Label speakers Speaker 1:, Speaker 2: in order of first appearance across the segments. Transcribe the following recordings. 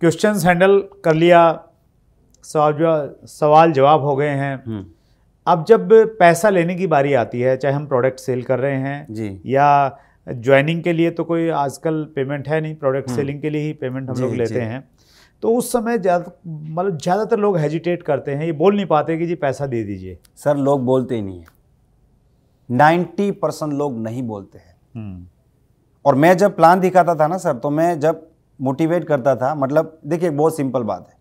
Speaker 1: Questions handle कर लिया सवाल जो सवाल जवाब हो गए हैं हम्म। अब जब पैसा लेने की बारी आती है चाहे हम प्रोडक्ट सेल कर रहे हैं जी या ज्वाइनिंग के लिए तो कोई आजकल पेमेंट है नहीं प्रोडक्ट हम्म। सेलिंग के लिए ही पेमेंट हम लोग लेते हैं तो उस समय ज़्यादा मतलब
Speaker 2: ज़्यादातर लोग हेजिटेट करते हैं ये बोल नहीं पाते कि जी पैसा दे दीजिए सर लोग बोलते ही नहीं है नाइन्टी परसेंट लोग नहीं बोलते हैं हम्म। और मैं जब प्लान दिखाता था ना सर तो मैं जब मोटिवेट करता था मतलब देखिए बहुत सिंपल बात है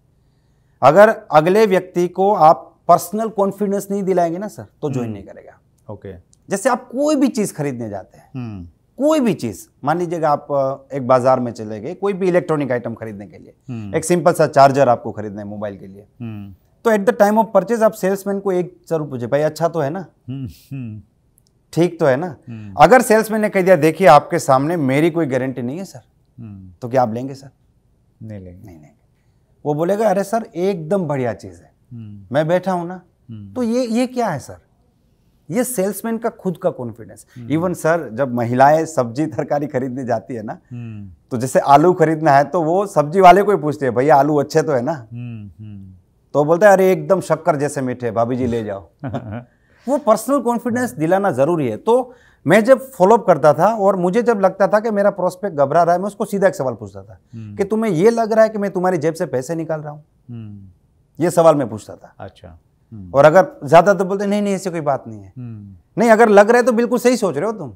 Speaker 2: अगर अगले व्यक्ति को आप पर्सनल कॉन्फिडेंस नहीं दिलाएंगे ना सर तो ज्वाइन हम्म। नहीं
Speaker 1: करेगा ओके
Speaker 2: जैसे आप कोई भी चीज़ खरीदने जाते हैं हम्म। कोई भी चीज़ मान लीजिएगा आप एक बाजार में चले गए कोई भी इलेक्ट्रॉनिक आइटम खरीदने के लिए हम्म। एक सिंपल सा चार्जर आपको खरीदना है मोबाइल के लिए तो at the time of purchase आप सेल्समैन को एक जरूर पूछे भाई अच्छा तो है ना ठीक तो है ना अगर सेल्समैन ने कह दिया देखिए आपके सामने मेरी कोई गारंटी नहीं है सर हम्म। तो क्या आप लेंगे सर नहीं लेंगे नहीं लेंगे वो बोलेगा अरे सर एकदम बढ़िया चीज़ है हम्म। मैं बैठा हूँ ना हम्म। तो ये ये क्या है सर ये सेल्समैन का खुद का कॉन्फिडेंस इवन सर जब महिलाएं सब्जी तरकारी खरीदने जाती है ना तो जैसे आलू खरीदना है तो वो सब्जी वाले को ही पूछते हैं भैया आलू अच्छे तो है ना तो बोलते हैं अरे एकदम शक्कर जैसे मीठे भाभी जी ले जाओ वो पर्सनल कॉन्फिडेंस दिलाना जरूरी है तो मैं जब फॉलोअप करता था और मुझे जब लगता था कि मेरा प्रोस्पेक्ट घबरा रहा है मैं उसको सीधा एक सवाल पूछता था हम्म। कि तुम्हें ये लग रहा है कि मैं तुम्हारी जेब से पैसे निकाल रहा हूँ
Speaker 1: हम्म।
Speaker 2: ये सवाल मैं पूछता था
Speaker 1: अच्छा हम्म। और
Speaker 2: अगर ज्यादा तो बोलते नहीं नहीं ऐसी कोई बात नहीं है
Speaker 1: नहीं
Speaker 2: अगर लग रहा है तो बिल्कुल सही सोच रहे हो तुम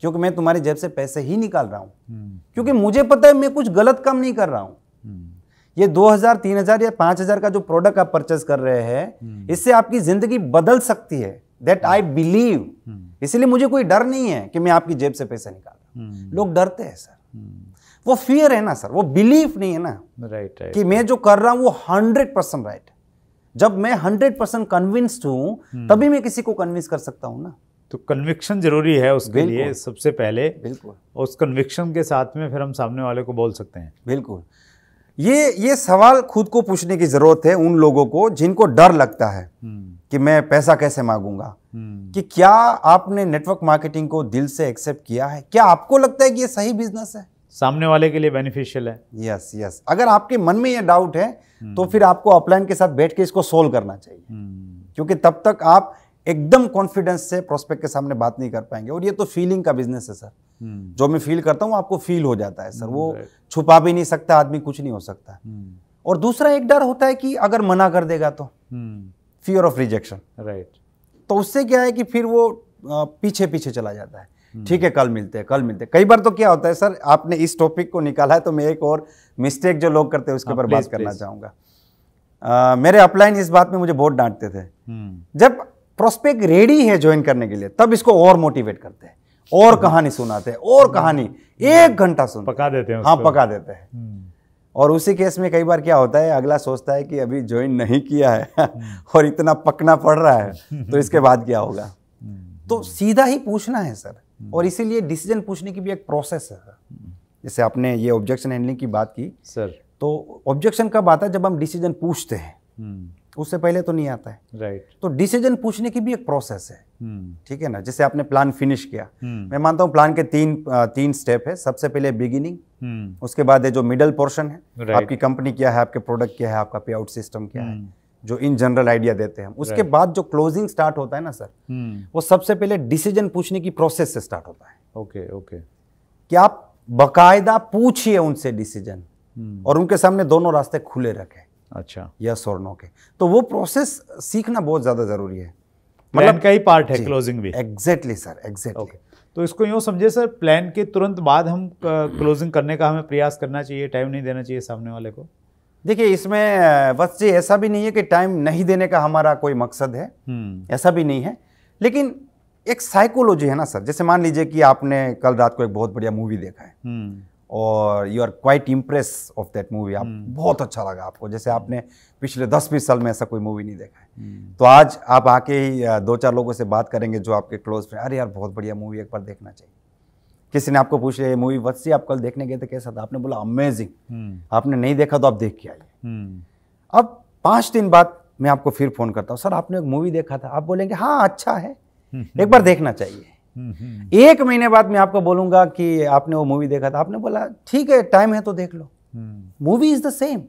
Speaker 2: क्योंकि मैं तुम्हारी जेब से पैसे ही निकाल रहा हूँ क्योंकि मुझे पता है मैं कुछ गलत काम नहीं कर रहा हूँ ये 2000, 3000 या 5000 का जो प्रोडक्ट आप परचेस कर रहे हैं इससे आपकी जिंदगी बदल सकती है दैट आई बिलीव इसलिए मुझे कोई डर नहीं है कि मैं आपकी जेब से पैसे निकाल रहा hmm. लोग डरते हैं सर hmm. वो फियर है ना सर वो बिलीव नहीं है ना
Speaker 1: राइट right, right, कि right.
Speaker 2: मैं जो कर रहा हूँ वो हंड्रेड परसेंट राइट जब मैं हंड्रेड परसेंट कन्विंस्ड हूँ hmm. तभी मैं किसी को कन्विंस कर सकता हूँ ना
Speaker 1: तो कन्विक्शन जरूरी है उसके लिए सबसे पहले बिल्कुल उस कन्विक्शन के साथ में फिर हम सामने वाले को बोल सकते हैं
Speaker 2: बिल्कुल ये ये सवाल खुद को पूछने की ज़रूरत है उन लोगों को जिनको डर लगता है हम्म। कि मैं पैसा कैसे मांगूंगा हम्म। कि क्या आपने नेटवर्क मार्केटिंग को दिल से एक्सेप्ट किया है क्या आपको लगता है कि ये सही बिजनेस है
Speaker 1: सामने वाले के लिए बेनिफिशियल है यस
Speaker 2: यस अगर आपके मन में ये डाउट है तो हम्म। फिर आपको अपलाइन के साथ बैठ के इसको सोल्व करना चाहिए क्योंकि तब तक आप एकदम कॉन्फिडेंस से प्रोस्पेक्ट के सामने बात नहीं कर पाएंगे और ये तो फीलिंग का बिजनेस है सर हम्म। जो मैं फील करता हूँ आपको फील हो जाता है सर हम्म, वो छुपा भी नहीं सकता आदमी कुछ नहीं हो सकता हम्म। और दूसरा एक डर होता है कि अगर मना कर देगा तो फियर ऑफ रिजेक्शन राइट तो उससे क्या है कि फिर वो पीछे पीछे चला जाता है ठीक है कल मिलते हैं कल मिलते हैं कई बार तो क्या होता है सर आपने इस टॉपिक को निकाला है तो मैं एक और मिस्टेक जो लोग करते हैं उसके हाँ, ऊपर बात करना चाहूंगा मेरे अपलाइन इस बात में मुझे बहुत डांटते थे जब प्रोस्पेक्ट रेडी है ज्वाइन करने के लिए तब इसको और मोटिवेट करते हैं और कहानी सुनाते हैं और कहानी एक घंटा सुन पका देते हैं हाँ पका देते हैं हम्म। और उसी केस में कई बार क्या होता है अगला सोचता है कि अभी ज्वाइन नहीं किया है हम्म। और इतना पकना पड़ रहा है तो इसके बाद क्या होगा हम्म। तो सीधा ही पूछना है सर और इसीलिए डिसीजन पूछने की भी एक प्रोसेस है सर जैसे आपने ये ऑब्जेक्शन हैंडलिंग की बात की सर तो ऑब्जेक्शन कब आता है जब हम डिसीजन पूछते हैं उससे पहले तो नहीं आता है राइट right. तो डिसीजन पूछने की भी एक प्रोसेस है hmm. ठीक है ना जैसे आपने प्लान फिनिश किया hmm. मैं मानता हूँ प्लान के तीन तीन स्टेप है सबसे पहले बिगिनिंग hmm. उसके बाद है जो मिडल पोर्शन है right. आपकी कंपनी क्या है आपके प्रोडक्ट क्या है आपका पे आउट सिस्टम क्या है जो इन जनरल आइडिया देते हैं उसके right. बाद जो क्लोजिंग स्टार्ट होता है ना सर वो सबसे पहले डिसीजन पूछने की प्रोसेस से स्टार्ट होता है ओके ओके कि आप बाकायदा पूछिए उनसे डिसीजन और उनके सामने दोनों रास्ते खुले रखें अच्छा या स्वर्णों के तो वो प्रोसेस सीखना बहुत ज़्यादा ज़रूरी है मतलब कई पार्ट है
Speaker 1: क्लोजिंग भी एग्जैक्टली सर एग्जैक्टली तो इसको यूँ समझे सर प्लान के तुरंत बाद हम क्लोजिंग करने का हमें प्रयास करना चाहिए टाइम नहीं देना चाहिए सामने वाले को
Speaker 2: देखिए इसमें बस जी ऐसा भी नहीं है कि टाइम नहीं देने का हमारा कोई मकसद है
Speaker 1: हम्म।
Speaker 2: ऐसा भी नहीं है लेकिन एक साइकोलॉजी है ना सर जैसे मान लीजिए कि आपने कल रात को एक बहुत बढ़िया मूवी देखा है हम्म। और you are quite impress of that movie आप hmm. बहुत अच्छा लगा आपको जैसे hmm. आपने पिछले दस बीस साल में ऐसा कोई मूवी नहीं देखा है hmm. तो आज आप आके ही दो चार लोगों से बात करेंगे जो आपके क्लोज फ्रेंड अरे यार बहुत बढ़िया मूवी एक बार देखना चाहिए किसी ने आपको पूछ लिया मूवी वत्सी आप कल देखने गए थे कैसा था आपने बोला अमेजिंग आपने नहीं देखा तो आप देख के आइए अब पाँच दिन बाद मैं आपको फिर फ़ोन करता हूँ सर आपने एक मूवी देखा था आप बोलेंगे हाँ अच्छा है एक बार देखना चाहिए एक महीने बाद मैं आपको बोलूंगा कि आपने वो मूवी देखा था आपने बोला ठीक है टाइम है तो देख लो movie is the same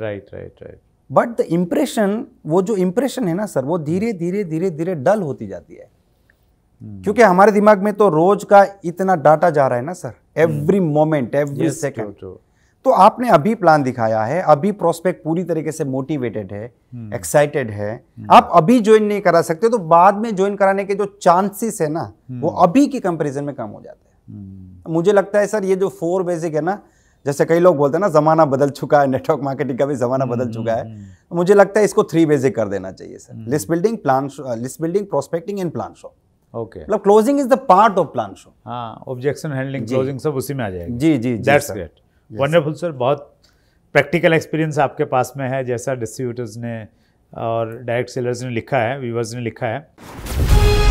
Speaker 1: right right right
Speaker 2: but the impression वो जो इम्प्रेशन है ना सर वो हम्म। धीरे धीरे धीरे धीरे डल होती जाती है हम्म। क्योंकि हमारे दिमाग में तो रोज का इतना डाटा जा रहा है ना sir every moment every second तो आपने अभी प्लान दिखाया है अभी प्रोस्पेक्ट पूरी तरीके से मोटिवेटेड है एक्साइटेड हम्म। है हम्म। आप अभी ज्वाइन नहीं करा सकते तो बाद में ज्वाइन कराने के जो चांसेस है ना हम्म। वो अभी की कंपेरिजन में कम हो जाते हैं मुझे लगता है सर ये जो फोर बेसिक है ना जैसे कई लोग बोलते हैं ना जमाना बदल चुका है नेटवर्क मार्केटिंग का भी जमाना बदल चुका है मुझे लगता है इसको थ्री बेसिक कर देना चाहिए sir list building plan list building prospecting and plan show okay मतलब closing is the part of plan show
Speaker 1: objection handling closing सब उसी में आ जाएगा जी जी दैट्स ग्रेट वंडरफुल सर बहुत प्रैक्टिकल एक्सपीरियंस आपके पास में है जैसा डिस्ट्रीब्यूटर्स ने और डायरेक्ट सेलर्स ने लिखा है व्यूवर्स ने लिखा है